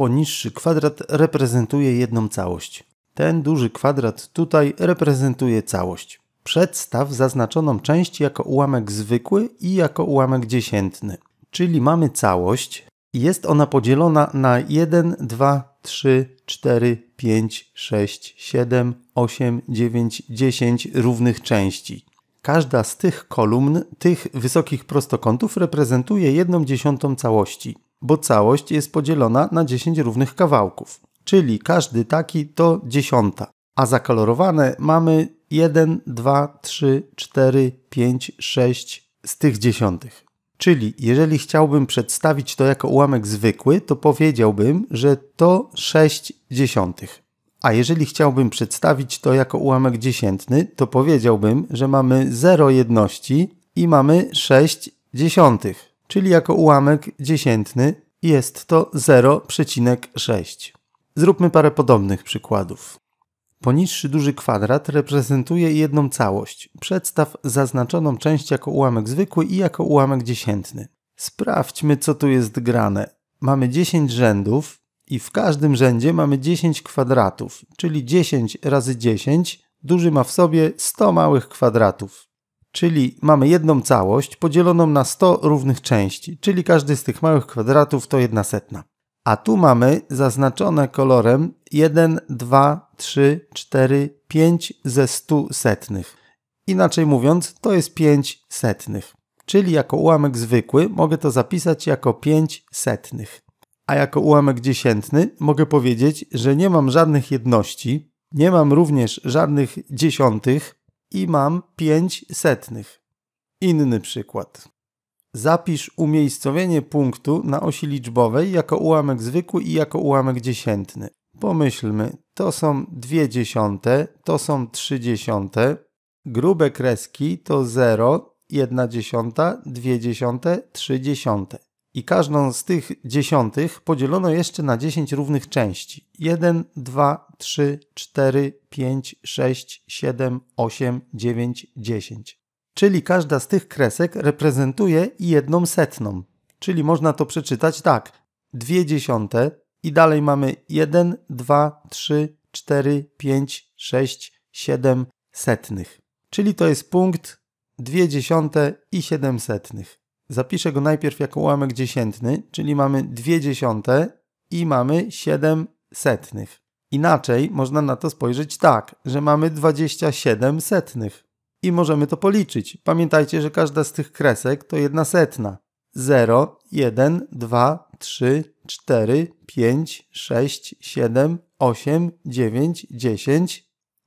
poniższy kwadrat reprezentuje jedną całość. Ten duży kwadrat tutaj reprezentuje całość. Przedstaw zaznaczoną część jako ułamek zwykły i jako ułamek dziesiętny. Czyli mamy całość i jest ona podzielona na 1, 2, 3, 4, 5, 6, 7, 8, 9, 10 równych części. Każda z tych kolumn, tych wysokich prostokątów reprezentuje jedną dziesiątą całości bo całość jest podzielona na 10 równych kawałków, czyli każdy taki to dziesiąta, a zakolorowane mamy 1, 2, 3, 4, 5, 6 z tych dziesiątych. Czyli jeżeli chciałbym przedstawić to jako ułamek zwykły, to powiedziałbym, że to 6 dziesiątych. A jeżeli chciałbym przedstawić to jako ułamek dziesiętny, to powiedziałbym, że mamy 0 jedności i mamy 6 dziesiątych czyli jako ułamek dziesiętny jest to 0,6. Zróbmy parę podobnych przykładów. Poniższy duży kwadrat reprezentuje jedną całość. Przedstaw zaznaczoną część jako ułamek zwykły i jako ułamek dziesiętny. Sprawdźmy, co tu jest grane. Mamy 10 rzędów i w każdym rzędzie mamy 10 kwadratów, czyli 10 razy 10 duży ma w sobie 100 małych kwadratów. Czyli mamy jedną całość podzieloną na 100 równych części, czyli każdy z tych małych kwadratów to jedna setna. A tu mamy zaznaczone kolorem 1, 2, 3, 4, 5 ze 100 setnych. Inaczej mówiąc, to jest 5 setnych. Czyli jako ułamek zwykły mogę to zapisać jako 5 setnych. A jako ułamek dziesiętny mogę powiedzieć, że nie mam żadnych jedności, nie mam również żadnych dziesiątych, i mam 5 setnych. Inny przykład. Zapisz umiejscowienie punktu na osi liczbowej jako ułamek zwykły i jako ułamek dziesiętny. Pomyślmy, to są dwie dziesiąte, to są trzy dziesiąte. Grube kreski to 0, 1 dziesiąta, 2 dziesiąte, 3 dziesiąte i każdą z tych dziesiątych podzielono jeszcze na 10 równych części. 1, 2, 3, 4, 5, 6, 7, 8, 9, 10. Czyli każda z tych kresek reprezentuje jedną setną. Czyli można to przeczytać tak. 2 dziesiąte i dalej mamy 1, 2, 3, 4, 5, 6, 7 setnych. Czyli to jest punkt 2 dziesiąte i 7 setnych. Zapiszę go najpierw jako ułamek dziesiętny, czyli mamy dwie dziesiąte i mamy 7 setnych. Inaczej można na to spojrzeć tak, że mamy 27 setnych. I możemy to policzyć. Pamiętajcie, że każda z tych kresek to jedna setna. 0, 1, 2, 3, 4, 5, 6, 7, 8, 9, 10,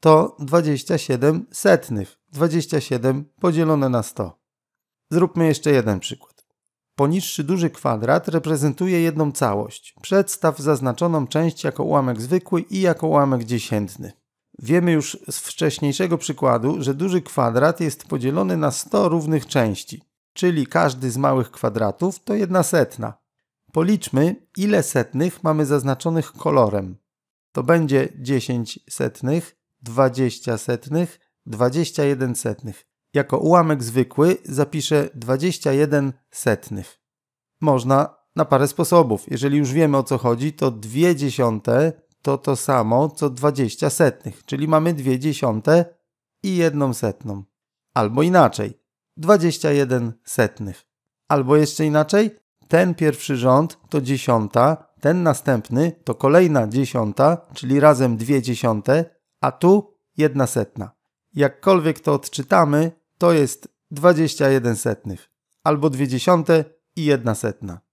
to 27 setnych. 27 podzielone na 100. Zróbmy jeszcze jeden przykład. Poniższy duży kwadrat reprezentuje jedną całość. Przedstaw zaznaczoną część jako ułamek zwykły i jako ułamek dziesiętny. Wiemy już z wcześniejszego przykładu, że duży kwadrat jest podzielony na 100 równych części, czyli każdy z małych kwadratów to jedna setna. Policzmy, ile setnych mamy zaznaczonych kolorem. To będzie 10 setnych 20 setnych, 21 setnych. Jako ułamek zwykły zapiszę 21 setnych. Można na parę sposobów. Jeżeli już wiemy o co chodzi, to 2 dziesiąte to to samo co 20 setnych, czyli mamy 2 dziesiąte i 1 setną. Albo inaczej, 21 setnych. Albo jeszcze inaczej, ten pierwszy rząd to dziesiąta, ten następny to kolejna dziesiąta, czyli razem dwie dziesiąte a tu jedna setna. Jakkolwiek to odczytamy, to jest 21 setnych, albo dwie dziesiąte i jedna setna.